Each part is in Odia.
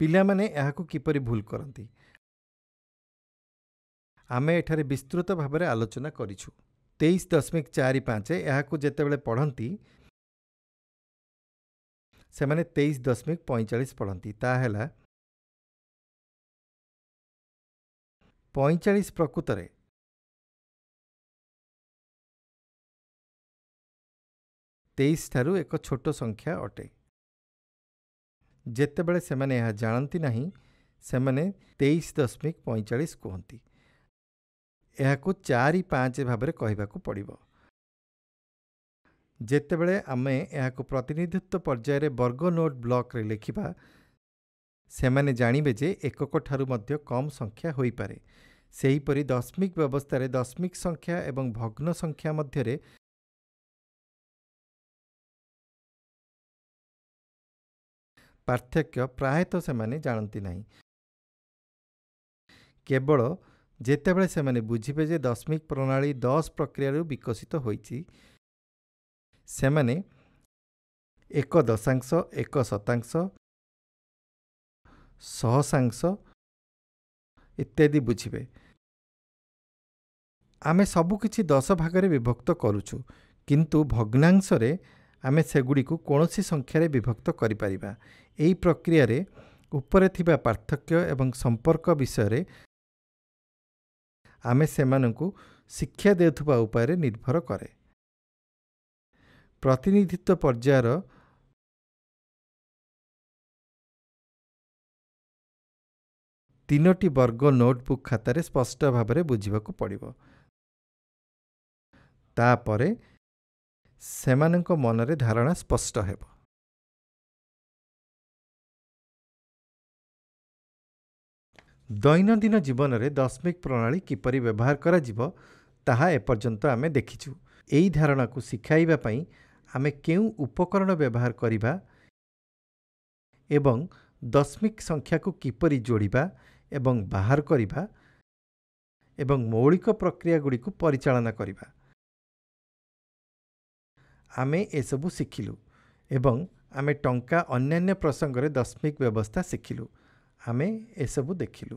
ପିଲାମାନେ ଏହାକୁ କିପରି ଭୁଲ କରନ୍ତି ଆମେ ଏଠାରେ ବିସ୍ତୃତ ଭାବରେ ଆଲୋଚନା କରିଛୁ ତେଇଶ ଦଶମିକ ଚାରି ପାଞ୍ଚ ଏହାକୁ ଯେତେବେଳେ ପଢ଼ନ୍ତି ସେମାନେ ତେଇଶ ଦଶମିକ ପଇଁଚାଳିଶ ପଢ଼ନ୍ତି ତାହା ହେଲା ପଇଁଚାଳିଶ ପ୍ରକୃତରେ ତେଇଶ ଠାରୁ ଏକ ଛୋଟ ସଂଖ୍ୟା ଅଟେ ଯେତେବେଳେ ସେମାନେ ଏହା ଜାଣନ୍ତି ନାହିଁ ସେମାନେ ତେଇଶ ଦଶମିକ ପଇଁଚାଳିଶ କୁହନ୍ତି ଏହାକୁ ଚାରି ପାଞ୍ଚ ଭାବରେ କହିବାକୁ ପଡ଼ିବ ଯେତେବେଳେ ଆମେ ଏହାକୁ ପ୍ରତିନିଧିତ୍ୱ ପର୍ଯ୍ୟାୟରେ ବର୍ଗ ନୋଟ୍ ବ୍ଲକ୍ରେ ଲେଖିବା ସେମାନେ ଜାଣିବେ ଯେ ଏକକଠାରୁ ମଧ୍ୟ କମ୍ ସଂଖ୍ୟା ହୋଇପାରେ ସେହିପରି ଦଶମିକ ବ୍ୟବସ୍ଥାରେ ଦଶମିକ ସଂଖ୍ୟା ଏବଂ ଭଗ୍ନ ସଂଖ୍ୟା ମଧ୍ୟରେ ପାର୍ଥକ୍ୟ ପ୍ରାୟତଃ ସେମାନେ ଜାଣନ୍ତି ନାହିଁ କେବଳ ଯେତେବେଳେ ସେମାନେ ବୁଝିବେ ଯେ ଦଶମିକ ପ୍ରଣାଳୀ ଦଶ ପ୍ରକ୍ରିୟାରୁ ବିକଶିତ ହୋଇଛି ସେମାନେ ଏକ ଦଶାଂଶ ଏକ ଶତାଂଶ ଶହଶାଂଶ ଇତ୍ୟାଦି ବୁଝିବେ ଆମେ ସବୁ କିଛି ଦଶ ଭାଗରେ ବିଭକ୍ତ କରୁଛୁ କିନ୍ତୁ ଭଗ୍ନାଂଶରେ ଆମେ ସେଗୁଡ଼ିକୁ କୌଣସି ସଂଖ୍ୟାରେ ବିଭକ୍ତ କରିପାରିବା ଏହି ପ୍ରକ୍ରିୟାରେ ଉପରେ ଥିବା ପାର୍ଥକ୍ୟ ଏବଂ ସମ୍ପର୍କ ବିଷୟରେ ଆମେ ସେମାନଙ୍କୁ ଶିକ୍ଷା ଦେଉଥିବା ଉପାୟରେ ନିର୍ଭର କରେ ପ୍ରତିନିଧିତ୍ୱ ପର୍ଯ୍ୟାୟର ତିନୋଟି ବର୍ଗ ନୋଟ୍ବୁକ୍ ଖାତାରେ ସ୍ପଷ୍ଟ ଭାବରେ ବୁଝିବାକୁ ପଡ଼ିବ ତାପରେ ସେମାନଙ୍କ ମନରେ ଧାରଣା ସ୍ପଷ୍ଟ ହେବ ଦୈନନ୍ଦିନ ଜୀବନରେ ଦଶମିକ ପ୍ରଣାଳୀ କିପରି ବ୍ୟବହାର କରାଯିବ ତାହା ଏପର୍ଯ୍ୟନ୍ତ ଆମେ ଦେଖିଛୁ ଏହି ଧାରଣାକୁ ଶିଖାଇବା ପାଇଁ ଆମେ କେଉଁ ଉପକରଣ ବ୍ୟବହାର କରିବା ଏବଂ ଦଶମିକ ସଂଖ୍ୟାକୁ କିପରି ଯୋଡ଼ିବା ଏବଂ ବାହାର କରିବା ଏବଂ ମୌଳିକ ପ୍ରକ୍ରିୟାଗୁଡ଼ିକୁ ପରିଚାଳନା କରିବା ଆମେ ଏସବୁ ଶିଖିଲୁ ଏବଂ ଆମେ ଟଙ୍କା ଅନ୍ୟାନ୍ୟ ପ୍ରସଙ୍ଗରେ ଦଶମିକ ବ୍ୟବସ୍ଥା ଶିଖିଲୁ ଆମେ ଏସବୁ ଦେଖିଲୁ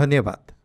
ଧନ୍ୟବାଦ